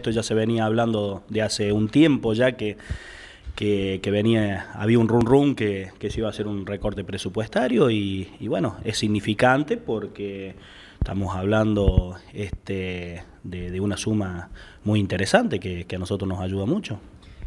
esto ya se venía hablando de hace un tiempo ya que, que, venía, había un run run que, que, se iba a hacer un recorte presupuestario y, bueno, es significante porque estamos hablando este, de, una suma muy interesante que, a nosotros nos ayuda mucho.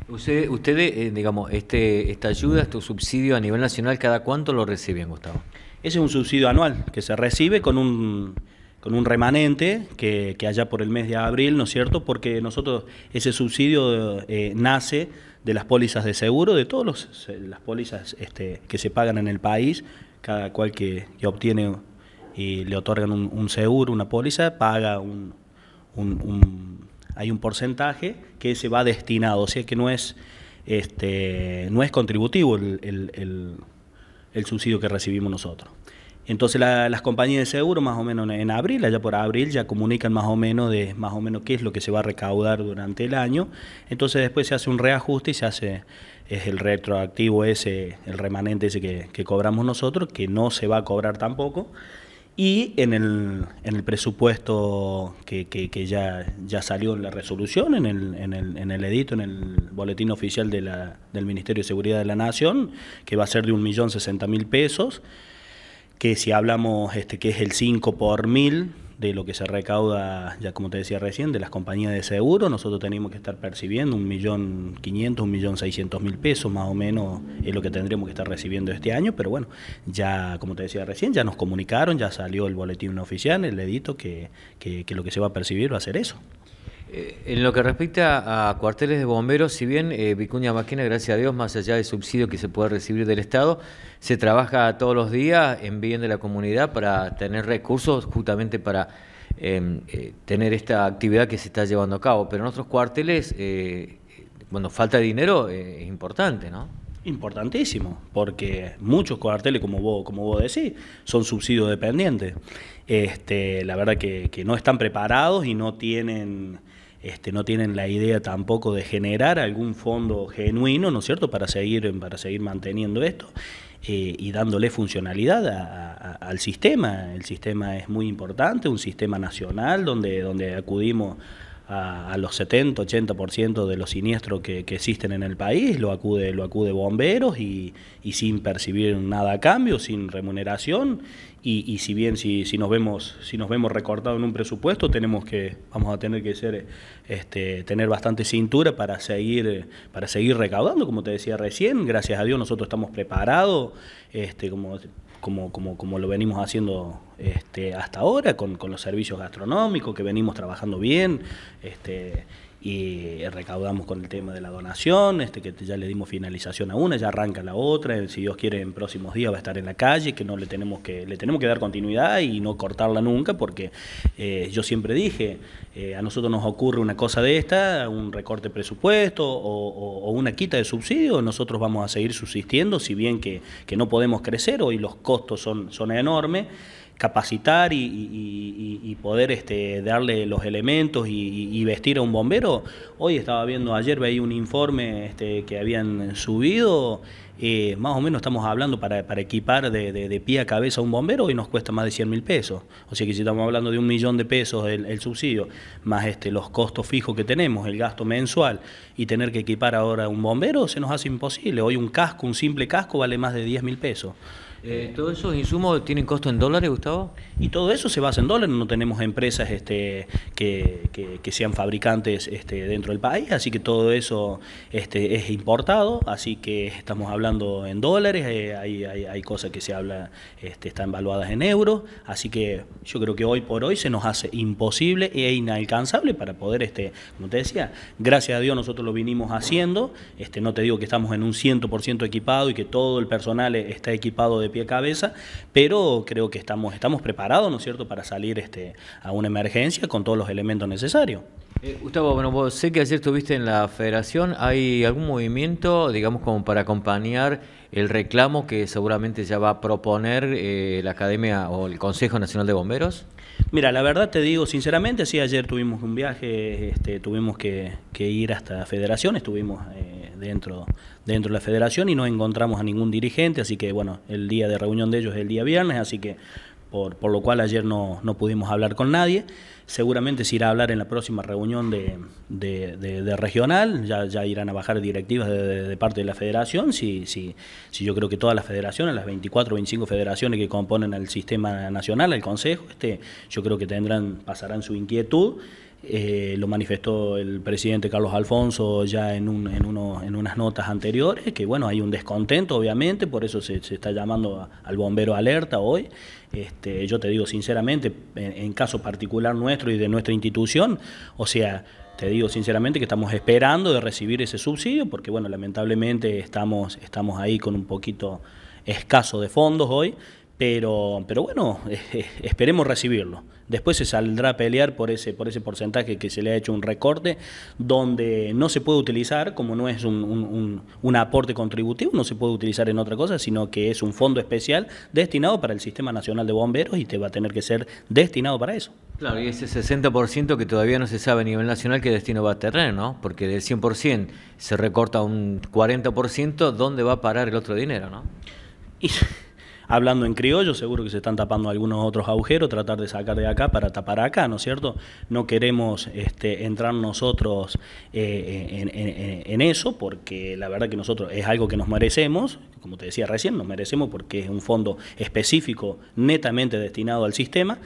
Ustedes, eh, digamos, este, esta ayuda, este subsidio a nivel nacional, ¿cada cuánto lo reciben, Gustavo? Ese es un subsidio anual que se recibe con un con un remanente que, haya por el mes de abril, ¿no es cierto? Porque nosotros, ese subsidio eh, nace de las pólizas de seguro, de todas eh, las pólizas este, que se pagan en el país, cada cual que, obtiene y le otorgan un, seguro, una póliza, paga un, hay un porcentaje que se va destinado, o sea que no es, este, no es contributivo el subsidio que recibimos nosotros. Entonces las compañías de seguro más o menos en abril, allá por abril, ya comunican más o menos de más o menos qué es lo que se va a recaudar durante el año. Entonces después se hace un reajuste y se hace es el retroactivo ese, el remanente ese que, cobramos nosotros, que no se va a cobrar tampoco. Y en el, presupuesto que, ya, ya salió en la resolución, en el, en el edito, en el boletín oficial de del Ministerio de Seguridad de la Nación, que va a ser de 1.060.000 pesos, que si hablamos este, que es el 5 por mil de lo que se recauda, ya como te decía recién, de las compañías de seguro, nosotros tenemos que estar percibiendo un millón quinientos, un millón seiscientos mil pesos más o menos es lo que tendremos que estar recibiendo este año, pero bueno, ya como te decía recién, ya nos comunicaron, ya salió el boletín oficial, el edito, que, que, que lo que se va a percibir va a ser eso. Eh, en lo que respecta a cuarteles de bomberos, si bien eh, Vicuña Máquina, gracias a Dios, más allá del subsidio que se puede recibir del Estado, se trabaja todos los días en bien de la comunidad para tener recursos justamente para em, eh, tener esta actividad que se está llevando a cabo. Pero en otros cuarteles, eh, cuando falta de dinero es importante, ¿no? Importantísimo, porque muchos cuarteles, como vos, como vos decís, son subsidio dependientes. Este, la verdad que no están preparados y no tienen este, no tienen la idea tampoco de generar algún fondo genuino, ¿no es cierto?, para seguir, para seguir manteniendo esto eh, y dándole funcionalidad al sistema. El sistema es muy importante, un sistema nacional donde, donde acudimos a, los 70, 80% de los siniestros que, existen en el país, lo acude, lo acude bomberos y, sin percibir nada a cambio, sin remuneración, y, si bien si, si, nos vemos, si nos vemos recortados en un presupuesto, tenemos que, vamos a tener que ser, este, tener bastante cintura para seguir, para seguir recaudando, como te decía recién, gracias a Dios nosotros estamos preparados, este, como como, como, como lo venimos haciendo este, hasta ahora, con, con, los servicios gastronómicos, que venimos trabajando bien. Este, y recaudamos con el tema de la donación, este, que ya le dimos finalización a una, ya arranca la otra, si Dios quiere en próximos días va a estar en la calle, que no le tenemos que, le tenemos que dar continuidad y no cortarla nunca, porque eh, yo siempre dije, eh, a nosotros nos ocurre una cosa de esta, un recorte de presupuesto o, una quita de subsidio, nosotros vamos a seguir subsistiendo, si bien que, que no podemos crecer, hoy los costos son, son enormes, capacitar y, poder este, darle los elementos y, vestir a un bombero. Hoy estaba viendo, ayer veía un informe este, que habían subido, eh, más o menos estamos hablando para, equipar de, de, pie a cabeza a un bombero y nos cuesta más de 100 mil pesos. O sea que si estamos hablando de un millón de pesos el, subsidio, más este, los costos fijos que tenemos, el gasto mensual y tener que equipar ahora a un bombero, se nos hace imposible. Hoy un casco, un simple casco vale más de 10 mil pesos. Eh, ¿Todos esos insumos tienen costo en dólares, Gustavo? Y todo eso se basa en dólares, no tenemos empresas este, que, sean fabricantes este, dentro del país, así que todo eso este, es importado, así que estamos hablando en dólares, eh, hay, cosas que se habla, están valuadas en euros, así que yo creo que hoy por hoy se nos hace imposible e inalcanzable para poder, este, como te decía, gracias a Dios nosotros lo vinimos haciendo, este, no te digo que estamos en un 100% equipado y que todo el personal está equipado de pie cabeza, pero creo que estamos, estamos preparados, ¿no es cierto?, para salir este, a una emergencia con todos los elementos necesarios. Eh, Gustavo, bueno, vos sé que ayer estuviste en la federación, ¿hay algún movimiento, digamos, como para acompañar el reclamo que seguramente ya va a proponer eh, la Academia o el Consejo Nacional de Bomberos? Mira, la verdad te digo sinceramente, sí, ayer tuvimos un viaje, este, tuvimos que, ir hasta la Federación, estuvimos... Eh, dentro, dentro de la federación y no encontramos a ningún dirigente, así que bueno, el día de reunión de ellos es el día viernes, así que por, por lo cual ayer no, no, pudimos hablar con nadie. Seguramente se irá a hablar en la próxima reunión de, de, regional, ya, ya, irán a bajar directivas de, parte de la federación, si, si, si yo creo que todas las federaciones, las 24 o 25 federaciones que componen el sistema nacional, el Consejo, este, yo creo que tendrán, pasarán su inquietud. Eh, lo manifestó el presidente Carlos Alfonso ya en, unas notas anteriores, que bueno, hay un descontento obviamente, por eso se, está llamando al bombero alerta hoy. Este, yo te digo sinceramente, en, caso particular nuestro y de nuestra institución, o sea, te digo sinceramente que estamos esperando de recibir ese subsidio, porque bueno, lamentablemente estamos, estamos ahí con un poquito escaso de fondos hoy, pero, bueno, esperemos recibirlo. Después se saldrá a pelear por ese, por ese porcentaje que se le ha hecho un recorte, donde no se puede utilizar, como no es un, aporte contributivo, no se puede utilizar en otra cosa, sino que es un fondo especial destinado para el Sistema Nacional de Bomberos y te va a tener que ser destinado para eso. Claro, y ese 60% que todavía no se sabe a nivel nacional qué destino va a tener, ¿no? Porque del 100% se recorta un 40%, ¿dónde va a parar el otro dinero, no? Y hablando en criollo, seguro que se están tapando algunos otros agujeros, tratar de sacar de acá para tapar acá, ¿no es cierto? No queremos este, entrar nosotros eh, en, en, eso, porque la verdad que nosotros es algo que nos merecemos, como te decía recién, nos merecemos porque es un fondo específico netamente destinado al sistema,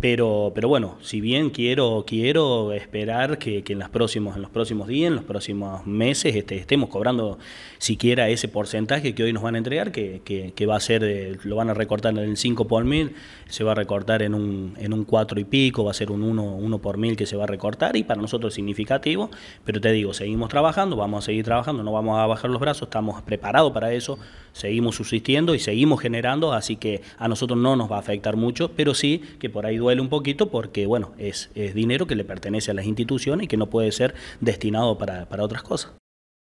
pero, pero bueno, si bien quiero, quiero esperar que, en, próximos, en los próximos días, en los próximos meses, este, estemos cobrando siquiera ese porcentaje que hoy nos van a entregar, que, va a ser, eh, lo van a recortar en el 5 por mil, se va a recortar en un, en un 4 y pico, va a ser un 1, 1 por mil que se va a recortar y para nosotros es significativo, pero te digo, seguimos trabajando, vamos a seguir trabajando, no vamos a bajar los brazos, estamos preparados para eso seguimos subsistiendo y seguimos generando, así que a nosotros no nos va a afectar mucho, pero sí que por ahí duele un poquito porque, bueno, es, dinero que le pertenece a las instituciones y que no puede ser destinado para otras cosas.